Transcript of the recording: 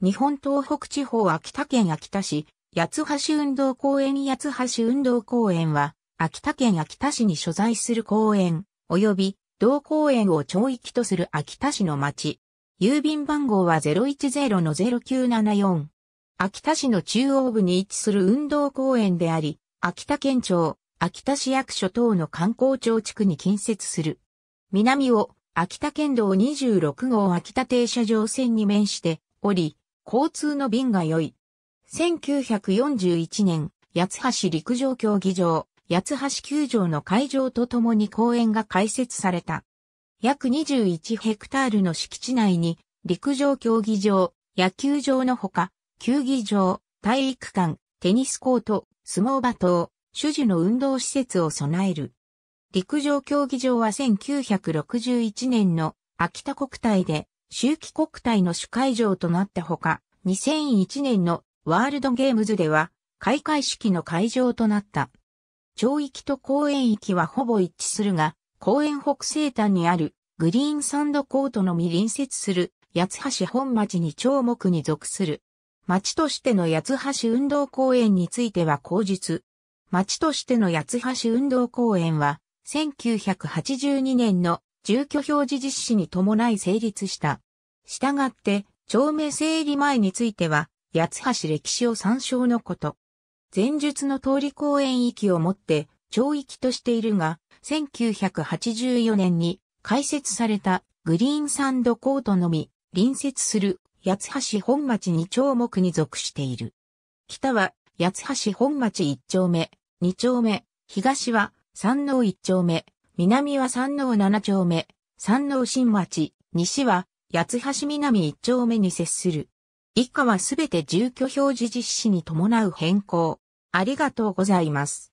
日本東北地方秋田県秋田市、八橋運動公園八橋運動公園は、秋田県秋田市に所在する公園、及び同公園を町域とする秋田市の町。郵便番号は010-0974。秋田市の中央部に位置する運動公園であり、秋田県庁、秋田市役所等の観光庁地区に近接する。南を秋田県道26号秋田停車場線に面しており、交通の便が良い。1941年、八橋陸上競技場、八橋球場の会場とともに公園が開設された。約21ヘクタールの敷地内に、陸上競技場、野球場のほか、球技場、体育館、テニスコート、相撲場等、種々の運動施設を備える。陸上競技場は1961年の秋田国体で秋季国体の主会場となったほか、2001年のワールドゲームズでは開会式の会場となった。町域と公園域はほぼ一致するが、公園北西端にあるグリーンサンドコートのみ隣接する八橋本町に町目に属する。町としての八橋運動公園については口述。町としての八橋運動公園は、1982年の住居表示実施に伴い成立した。したがって、町名整理前については、八橋歴史を参照のこと。前述の通り公園域をもって、町域としているが、1984年に開設されたグリーンサンドコートのみ、隣接する八橋本町2丁目に属している。北は八橋本町1丁目、2丁目、東は山王1丁目、南は山王七丁目、山王新町、西は八橋南一丁目に接する。以下はすべて住居表示実施に伴う変更。ありがとうございます。